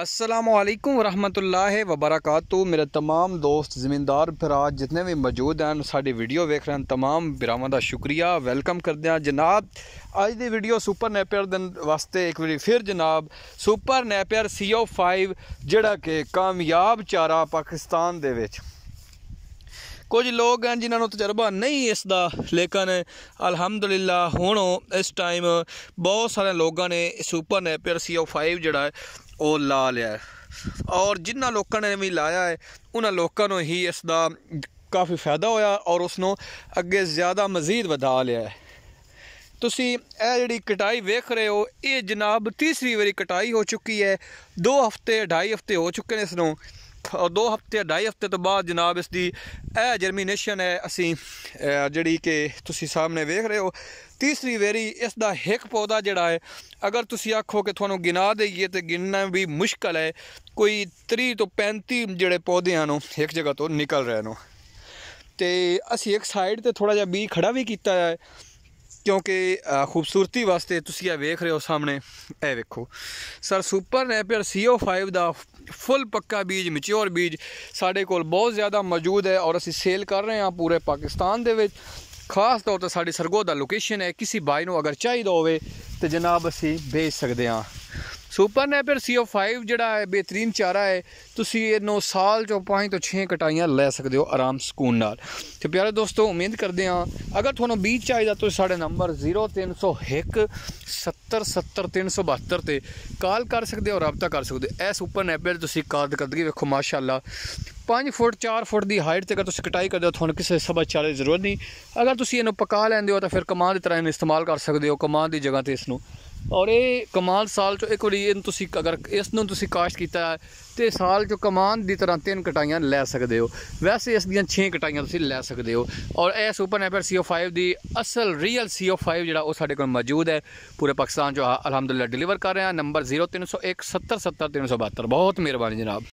असलकम वरहमतुल्लाह वबरकत मेरे तमाम दोस्त ज़मींदार भरा जितने भी मौजूद हैं साड़ी वीडियो वेख रहे हैं तमाम भरावान का शुक्रिया वैलकम करते हैं जनाब ਅੱਜ ਦੀ ਵੀਡੀਓ ਸੁਪਰ ਨੈਪੀਅਰ ਦੇ ਵਾਸਤੇ ਇੱਕ ਵਾਰੀ ਫਿਰ ਜਨਾਬ ਸੁਪਰ ਨੈਪੀਅਰ 5 ਜਿਹੜਾ ਕਿ ਕਾਮਯਾਬ ਚਾਰਾ ਪਾਕਿਸਤਾਨ ਦੇ ਵਿੱਚ ਕੁਝ ਲੋਕ ਹਨ ਜਿਨ੍ਹਾਂ ਨੂੰ ਤਜਰਬਾ ਨਹੀਂ ਇਸ ਦਾ ਲੇਕਿਨ ਅਲਹਮਦੁਲਿਲਾ ਹੁਣ ਇਸ ਟਾਈਮ ਬਹੁਤ ਸਾਰੇ ਲੋਕਾਂ ਨੇ ਸੁਪਰ ਨੈਪੀਅਰ CO5 ਜਿਹੜਾ ਉਹ ਲਾ ਲਿਆ ਔਰ ਜਿਨ੍ਹਾਂ ਲੋਕਾਂ ਨੇ ਵੀ ਲਾਇਆ ਹੈ ਉਹਨਾਂ ਲੋਕਾਂ ਨੂੰ ਹੀ ਇਸ ਦਾ ਕਾਫੀ ਫਾਇਦਾ ਹੋਇਆ ਔਰ ਉਸ ਨੂੰ ਅੱਗੇ ਜ਼ਿਆਦਾ ਮਜ਼ੀਦ ਵਧਾ ਲਿਆ ਹੈ ਤੁਸੀਂ ਇਹ ਜਿਹੜੀ ਕਟਾਈ ਵੇਖ ਰਹੇ ਹੋ ਇਹ ਜਨਾਬ ਤੀਸਰੀ ਵਾਰੀ ਕਟਾਈ ਹੋ ਚੁੱਕੀ ਹੈ 2 ਹਫ਼ਤੇ 2.5 ਹਫ਼ਤੇ ਹੋ ਚੁੱਕੇ ਨੇ ਇਸ ਨੂੰ ਦੋ ਹਫ਼ਤੇ ਢਾਈ ਹਫ਼ਤੇ ਤੋਂ ਬਾਅਦ ਜਨਾਬ ਇਸ ਦੀ ਇਹ ਜਰਮੀਨੇਸ਼ਨ ਹੈ ਅਸੀਂ ਜਿਹੜੀ ਕਿ ਤੁਸੀਂ ਸਾਹਮਣੇ ਵੇਖ ਰਹੇ ਹੋ ਤੀਸਰੀ ਵੇਰੀ ਇਸ ਦਾ ਇੱਕ ਪੌਦਾ ਜਿਹੜਾ ਹੈ ਅਗਰ ਤੁਸੀਂ ਆਖੋ ਕਿ ਤੁਹਾਨੂੰ ਗਿਨਾ ਦੇਈਏ ਤੇ ਗਿਣਨਾ ਵੀ ਮੁਸ਼ਕਲ ਹੈ ਕੋਈ 30 ਤੋਂ 35 ਜਿਹੜੇ ਪੌਦਿਆਂ ਨੂੰ ਇੱਕ ਜਗ੍ਹਾ ਤੋਂ ਨਿਕਲ ਰਹੇ ਨੇ ਤੇ ਅਸੀਂ ਇੱਕ ਸਾਈਡ ਤੇ ਥੋੜਾ ਜਿਹਾ ਬੀ ਖੜਾ ਵੀ ਕੀਤਾ ਹੈ ਕਿਉਂਕਿ ਖੂਬਸੂਰਤੀ ਵਾਸਤੇ ਤੁਸੀਂ ਇਹ ਵੇਖ ਰਹੇ ਹੋ ਸਾਹਮਣੇ ਇਹ ਵੇਖੋ ਸਰ ਸੁਪਰ ਨੈਪਰ CO5 ਦਾ ਫੁੱਲ ਪੱਕਾ ਬੀਜ ਮੈਚੁਰ ਬੀਜ ਸਾਡੇ ਕੋਲ ਬਹੁਤ ਜ਼ਿਆਦਾ ਮੌਜੂਦ ਹੈ ਔਰ ਅਸੀਂ ਸੇਲ ਕਰ ਰਹੇ ਹਾਂ ਪੂਰੇ ਪਾਕਿਸਤਾਨ ਦੇ ਵਿੱਚ ਖਾਸ ਤੌਰ ਤੇ ਸਾਡੀ ਸਰਗੋਦਾ ਲੋਕੇਸ਼ਨ ਹੈ ਕਿਸੇ ਬਾਈ ਨੂੰ ਅਗਰ ਚਾਹੀਦਾ ਹੋਵੇ ਤੇ ਜਨਾਬ ਅਸੀਂ ਵੇਚ ਸਕਦੇ ਹਾਂ ਸੁਪਰ ਨੈਪਰ CO5 ਜਿਹੜਾ ਹੈ ਬਿਹਤਰੀਨ ਚਾਰਾ ਹੈ ਤੁਸੀਂ ਇਹਨੂੰ ਸਾਲ ਚੋਂ 5 ਤੋਂ 6 ਕਟਾਈਆਂ ਲੈ ਸਕਦੇ ਹੋ ਆਰਾਮ ਸਕੂਨ ਨਾਲ ਤੇ ਪਿਆਰੇ ਦੋਸਤੋ ਉਮੀਦ ਕਰਦੇ ਹਾਂ ਅਗਰ ਤੁਹਾਨੂੰ ਬੀਜ ਚਾਹੀਦਾ ਤਾਂ ਸਾਡੇ ਨੰਬਰ 0301 7070372 ਤੇ ਕਾਲ ਕਰ ਸਕਦੇ ਹੋ ਰਾਬਤਾ ਕਰ ਸਕਦੇ ਹੋ ਇਹ ਸੁਪਰ ਨੈਪਰ ਤੁਸੀਂ ਕਾਦ ਕਦਗੀ ਵੇਖੋ ਮਾਸ਼ਾਅੱਲਾ 5 ਫੁੱਟ 4 ਫੁੱਟ ਦੀ ਹਾਈਟ ਤੇ ਅਗਰ ਤੁਸੀਂ ਕਟਾਈ ਕਰਦੇ ਹੋ ਤੁਹਾਨੂੰ ਕਿਸੇ ਸਬਾ ਚਾਰੇ ਜ਼ਰੂਰ ਜ਼ਰੂਰਤ ਨਹੀਂ ਅਗਰ ਤੁਸੀਂ ਇਹਨੂੰ ਪਕਾ ਲੈਂਦੇ ਹੋ ਤਾਂ ਫਿਰ ਕਮਾਂ ਦੀ ਤਰ੍ਹਾਂ ਇਹਨੂੰ ਇਸਤੇਮਾਲ ਕਰ ਸਕਦੇ ਹੋ ਕਮਾਂ ਦੀ ਜਗ੍ਹਾ ਤੇ ਇਸ ਨੂੰ ਔਰ ਇਹ ਕਮਾਲ ਸਾਲ ਚ ਇੱਕ ਵਾਰੀ ਇਹਨੂੰ ਤੁਸੀਂ ਅਗਰ ਇਸ ਨੂੰ ਤੁਸੀਂ ਕਾਸ਼ਟ ਕੀਤਾ ਤੇ ਸਾਲ ਚ ਕਮਾਨ ਦੀ ਤਰ੍ਹਾਂ ਤਿੰਨ ਕਟਾਈਆਂ ਲੈ ਸਕਦੇ ਹੋ ਵੈਸੇ ਇਸ ਦੀਆਂ 6 ਕਟਾਈਆਂ ਤੁਸੀਂ ਲੈ ਸਕਦੇ ਹੋ ਔਰ ਇਹ ਸੁਪਰ ਨੈਪਰ CO5 ਦੀ ਅਸਲ ਰੀਅਲ CO5 ਜਿਹੜਾ ਉਹ ਸਾਡੇ ਕੋਲ ਮੌਜੂਦ ਹੈ ਪੂਰੇ ਪਾਕਿਸਤਾਨ ਚ ਅਲਹਮਦੁਲਿਲਾ ਡਿਲੀਵਰ ਕਰ ਰਹੇ ਹਾਂ ਨੰਬਰ 03017070372 ਬਹੁਤ ਮਿਹਰਬਾਨੀ ਜਨਾਬ